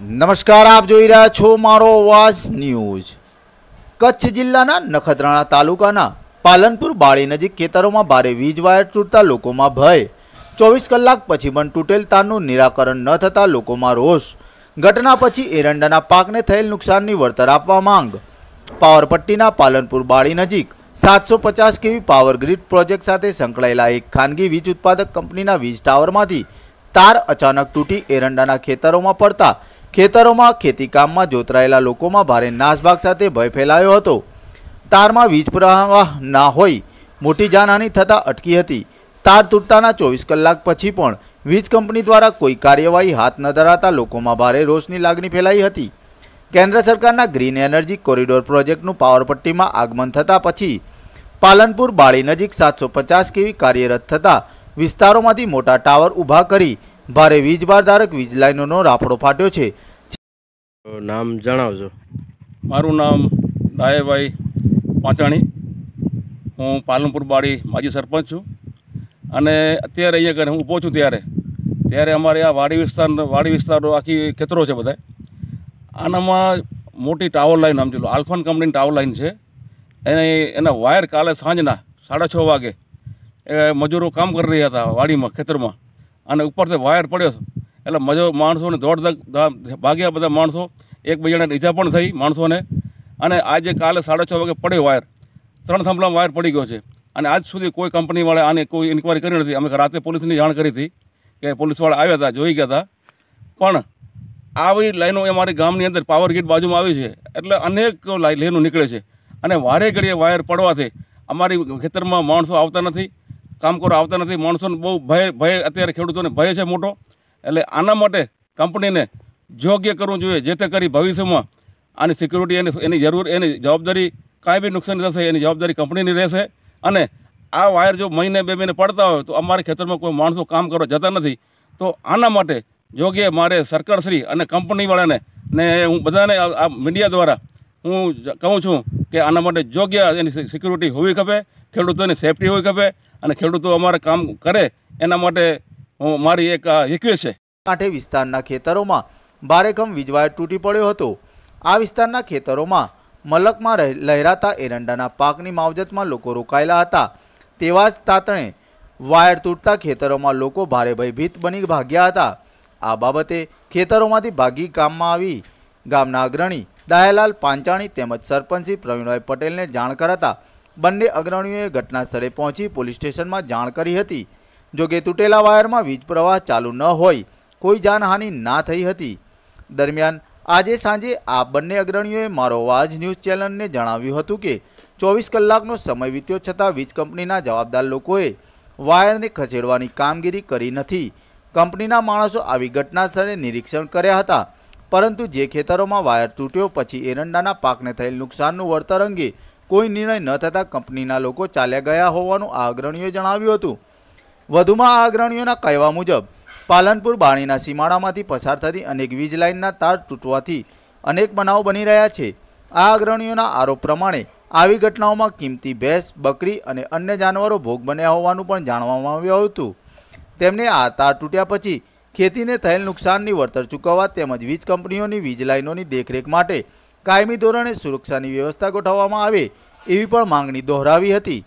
નમસ્કાર આપ જોઈ રહ્યા છો મારો અવાજ ન્યૂઝ કચ્છ જિલ્લાના નખત્રાણા તાલુકાના પાલનપુર બાળી નજીક ખેતરોમાં ભારે વીજ વાયર તૂટતા લોકોમાં ભય ચોવીસ કલાક પછી પણ તૂટેલ તારનું નિરાકરણ ન થતાં લોકોમાં રોષ ઘટના પછી એરંડાના પાકને થયેલ નુકસાનની વળતર આપવા માંગ પાવરપટ્ટીના પાલનપુર બાળી નજીક સાતસો પચાસ કેવી પાવર ગ્રીડ પ્રોજેક્ટ સાથે સંકળાયેલા એક ખાનગી વીજ ઉત્પાદક કંપનીના વીજ ટાવરમાંથી તાર અચાનક તૂટી એરંડાના ખેતરોમાં પડતા ખેતરોમાં ખેતીકામમાં જોતરાયેલા લોકોમાં ભારે નાસભાગ સાથે ભય ફેલાયો હતો તારમાં વીજ પ્રવાહ ના હોય મોટી જાનહાની થતાં અટકી હતી તાર તૂટતાના ચોવીસ કલાક પછી પણ વીજ કંપની દ્વારા કોઈ કાર્યવાહી હાથ ન ધરાતા લોકોમાં ભારે રોષની લાગણી ફેલાઈ હતી કેન્દ્ર સરકારના ગ્રીન એનર્જી કોરિડોર પ્રોજેક્ટનું પાવરપટ્ટીમાં આગમન થતાં પછી પાલનપુર બાળી નજીક સાતસો પચાસ કેવી કાર્યરત થતાં વિસ્તારોમાંથી મોટા ટાવર ઊભા કરી ભારે વીજભાર ધારક વીજ લાઇનોનો રાફડો ફાટ્યો છે નામ જણાવજો મારું નામ ડાયાભાઈ પાંચાણી હું પાલનપુર બાળી માજી સરપંચ છું અને અત્યારે અહીંયા આગળ હું ઊભો છું ત્યારે ત્યારે અમારે આ વાડી વિસ્તાર વાડી વિસ્તારો આખી ખેતરો છે બધા આનામાં મોટી ટાવર લાઈન સમજી લો આલ્ફન કંપનીની ટાવર લાઈન છે એને એના વાયર કાલે સાંજના સાડા છ વાગે એ મજૂરો કામ કરી રહ્યા હતા વાડીમાં ખેતરમાં અને ઉપરથી વાયર પડ્યો એટલે મજો માણસોને દોડધામ ભાગ્યા બધા માણસો એક બે જણાને ઈજા પણ થઈ માણસોને અને આજે કાલે સાડા છ વાગે પડ્યો વાયર ત્રણ થાંભલામાં વાયર પડી ગયો છે અને આજ સુધી કોઈ કંપનીવાળા આને કોઈ ઇન્કવાયરી કરી નથી અમે રાતે પોલીસની જાણ કરી હતી કે પોલીસવાળા આવ્યા હતા જોઈ ગયા હતા પણ આવી લાઈનો એ અમારી ગામની અંદર પાવર ગ્રીડ બાજુમાં આવી છે એટલે અનેક લાઈનો નીકળે છે અને વારે ઘડીએ વાયર પડવાથી અમારી ખેતરમાં માણસો આવતા નથી કામકારો આવતા નથી માણસોને બહુ ભય ભય અત્યારે ખેડૂતોને ભય છે મોટો એટલે આના માટે કંપનીને યોગ્ય કરવું જોઈએ જે તે કરી ભવિષ્યમાં આની સિક્યુરિટી એની એની જરૂર એની જવાબદારી કાંઈ બી નુકસાની થશે એની જવાબદારી કંપનીની રહેશે અને આ વાયર જો મહિને બે મહિને પડતા હોય તો અમારા ખેતરમાં કોઈ માણસો કામ કરવા જતા નથી તો આના માટે યોગ્ય મારે સરકારશ્રી અને કંપનીવાળાને ને હું બધાને આ મીડિયા દ્વારા હું કહું છું કે આના માટે યોગ્ય એની સિક્યુરિટી હોવી ખપે ખેડૂતોની સેફટી હોવી ખપે અને ખેડૂતો અમારે કામ કરે એના માટે હું મારી એક રિક્વેસ્ટ છે કાંઠે વિસ્તારના ખેતરોમાં ભારેખમ વીજવાયર તૂટી પડ્યો હતો આ વિસ્તારના ખેતરોમાં મલકમાં લહેરાતા એરંડાના પાકની માવજતમાં લોકો રોકાયેલા હતા તેવા જ તાતણે વાયર તૂટતા ખેતરોમાં લોકો ભારે ભયભીત બની ભાગ્યા હતા આ બાબતે ખેતરોમાંથી ભાગી ગામમાં આવી ગામના અગ્રણી દાયાલાલ પાંચાણી તેમજ સરપંચી પ્રવીણભાઈ પટેલને જાણ કરાતા બંને અગ્રણીઓએ ઘટના સ્થળે પહોંચી પોલીસ સ્ટેશનમાં જાણ કરી હતી જોકે તૂટેલા વાયરમાં વીજ પ્રવાહ ચાલુ ન હોય કોઈ જાનહાનિ ના થઈ હતી દરમિયાન આજે સાંજે આ બંને અગ્રણીઓએ મારો અવાજ ન્યૂઝ ચેનલને જણાવ્યું હતું કે ચોવીસ કલાકનો સમય વીત્યો છતાં વીજ કંપનીના જવાબદાર લોકોએ વાયરને ખસેડવાની કામગીરી કરી નથી કંપનીના માણસો આવી ઘટના સ્થળે નિરીક્ષણ કર્યા હતા પરંતુ જે ખેતરોમાં વાયર તૂટ્યો પછી એરંડાના પાકને થયેલ નુકસાનનું વળતર અંગે કોઈ નિર્ણય ન થતાં કંપનીના લોકો ચાલ્યા ગયા હોવાનું આ અગ્રણીઓએ જણાવ્યું હતું વધુમાં આ અગ્રણીઓના કહેવા મુજબ પાલનપુર બાણીના સીમાડામાંથી પસાર થતી અનેક વીજ લાઇનના તાર તૂટવાથી અનેક બનાવો બની રહ્યા છે આ અગ્રણીઓના આરોપ પ્રમાણે આવી ઘટનાઓમાં કિંમતી ભેંસ બકરી અને અન્ય જાનવરો ભોગ બન્યા હોવાનું પણ જાણવામાં આવ્યું હતું તેમને આ તાર તૂટ્યા પછી ખેતીને થયેલ નુકસાનની વળતર ચૂકવવા તેમજ વીજ કંપનીઓની વીજ લાઇનોની દેખરેખ માટે કાયમી ધોરણે સુરક્ષાની વ્યવસ્થા ગોઠવવામાં આવે એવી પણ માંગણી દોહરાવી હતી